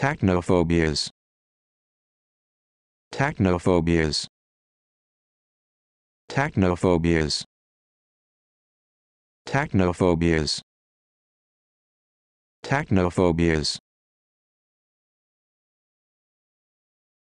Technophobias. Technophobias. Technophobias. Technophobias. Technophobias.